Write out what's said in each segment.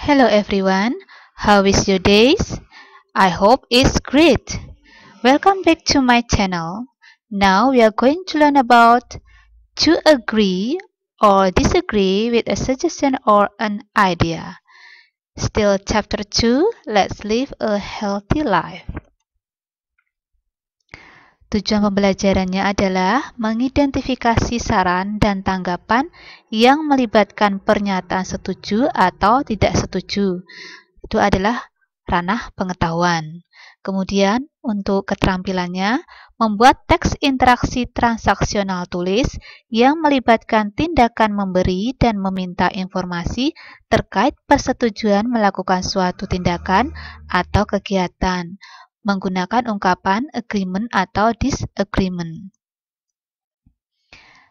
Hello everyone, how is your days? I hope it's great. Welcome back to my channel. Now we are going to learn about to agree or disagree with a suggestion or an idea. Still chapter 2, let's live a healthy life. Tujuan pembelajarannya adalah mengidentifikasi saran dan tanggapan yang melibatkan pernyataan setuju atau tidak setuju. Itu adalah ranah pengetahuan. Kemudian, untuk keterampilannya, membuat teks interaksi transaksional tulis yang melibatkan tindakan memberi dan meminta informasi terkait persetujuan melakukan suatu tindakan atau kegiatan menggunakan ungkapan agreement atau disagreement.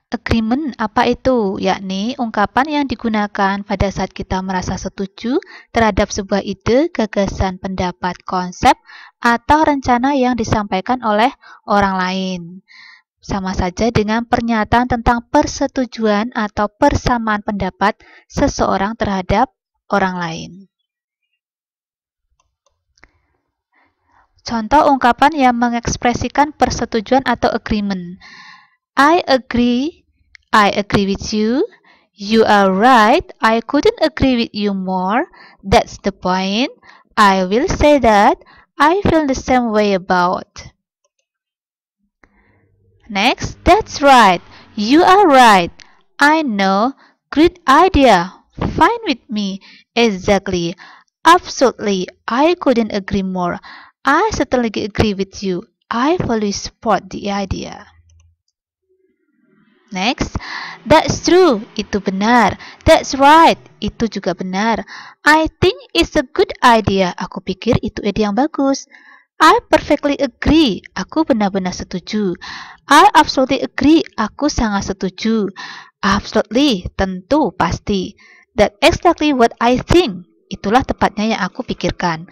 Agreement apa itu? Yakni ungkapan yang digunakan pada saat kita merasa setuju terhadap sebuah ide, gagasan, pendapat, konsep, atau rencana yang disampaikan oleh orang lain. Sama saja dengan pernyataan tentang persetujuan atau persamaan pendapat seseorang terhadap orang lain. Contoh ungkapan yang mengekspresikan persetujuan atau agreement. I agree, I agree with you. You are right, I couldn't agree with you more. That's the point. I will say that I feel the same way about. Next, that's right. You are right. I know. Great idea. Fine with me. Exactly. Absolutely. I couldn't agree more. I certainly agree with you. I fully support the idea. Next, that's true. Itu benar. That's right. Itu juga benar. I think it's a good idea. Aku pikir itu ide yang bagus. I perfectly agree. Aku benar-benar setuju. I absolutely agree. Aku sangat setuju. Absolutely, tentu, pasti. That's exactly what I think. Itulah tepatnya yang aku pikirkan.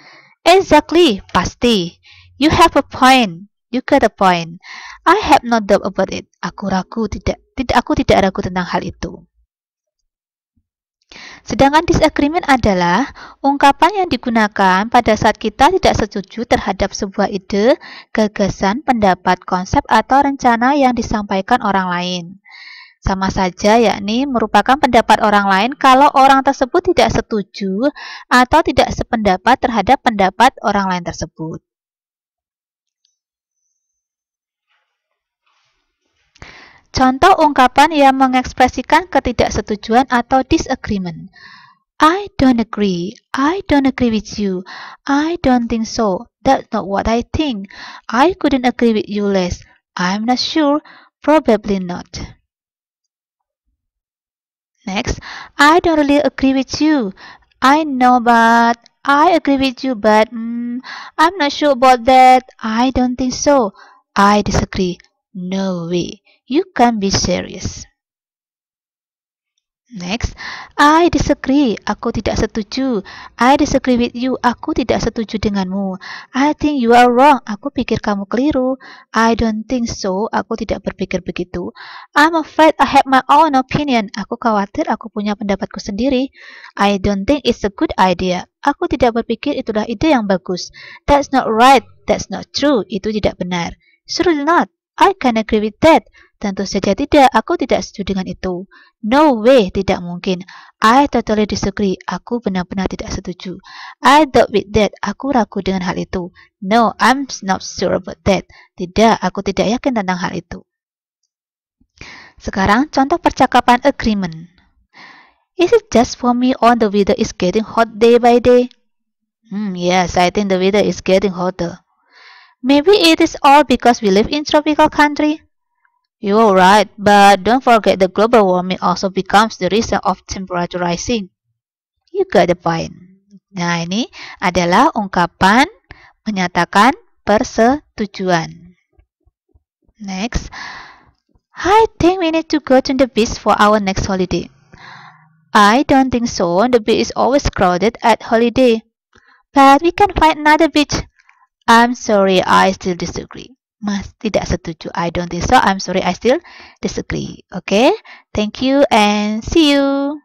Exactly, pasti. You have a point. You got a point. I have no doubt about it. Aku ragu tidak, tidak aku tidak ragu tentang hal itu. Sedangkan disagreement adalah ungkapan yang digunakan pada saat kita tidak setuju terhadap sebuah ide, gagasan, pendapat, konsep, atau rencana yang disampaikan orang lain. Sama saja yakni merupakan pendapat orang lain kalau orang tersebut tidak setuju atau tidak sependapat terhadap pendapat orang lain tersebut. Contoh ungkapan yang mengekspresikan ketidaksetujuan atau disagreement. I don't agree. I don't agree with you. I don't think so. That's not what I think. I couldn't agree with you less. I'm not sure. Probably not. Next, I don't really agree with you. I know, but I agree with you, but mm, I'm not sure about that. I don't think so. I disagree. No way. You can't be serious. Next, I disagree. Aku tidak setuju. I disagree with you. Aku tidak setuju denganmu. I think you are wrong. Aku pikir kamu keliru. I don't think so. Aku tidak berpikir begitu. I'm afraid I have my own opinion. Aku khawatir aku punya pendapatku sendiri. I don't think it's a good idea. Aku tidak berpikir itulah ide yang bagus. That's not right. That's not true. Itu tidak benar. Surely not. I can agree with that. Tentu saja tidak, aku tidak setuju dengan itu. No way, tidak mungkin. I totally disagree, aku benar-benar tidak setuju. I doubt with that, aku ragu dengan hal itu. No, I'm not sure about that. Tidak, aku tidak yakin tentang hal itu. Sekarang, contoh percakapan agreement. Is it just for me or the weather is getting hot day by day? Hmm, yes, I think the weather is getting hotter. Maybe it is all because we live in tropical country. You're right, but don't forget that global warming also becomes the reason of temperature rising. You got the point. Nah, ini adalah ungkapan menyatakan persetujuan. Next. I think we need to go to the beach for our next holiday. I don't think so. The beach is always crowded at holiday. But we can find another beach. I'm sorry, I still disagree. Mas tidak setuju. I don't think so. I'm sorry. I still disagree. Okay? Thank you and see you.